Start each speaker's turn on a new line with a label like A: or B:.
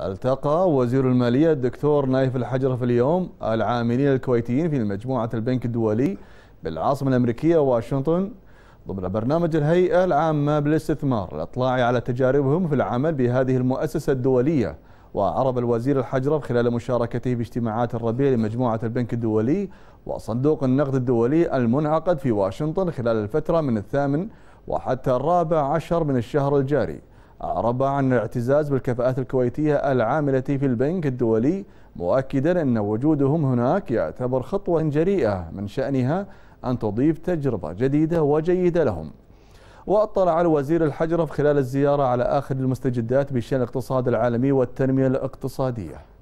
A: التقى وزير المالية الدكتور نايف الحجرف اليوم العاملين الكويتيين في مجموعة البنك الدولي بالعاصمة الأمريكية واشنطن ضمن برنامج الهيئة العامة بالاستثمار الإطلاع على تجاربهم في العمل بهذه المؤسسة الدولية وعرب الوزير الحجرف خلال مشاركته باجتماعات الربيع لمجموعة البنك الدولي وصندوق النقد الدولي المنعقد في واشنطن خلال الفترة من الثامن وحتى الرابع عشر من الشهر الجاري أعرب عن الاعتزاز بالكفاءات الكويتية العاملة في البنك الدولي مؤكدا أن وجودهم هناك يعتبر خطوة جريئة من شأنها أن تضيف تجربة جديدة وجيدة لهم واطلع الوزير الحجرف خلال الزيارة على آخر المستجدات بشأن الاقتصاد العالمي والتنمية الاقتصادية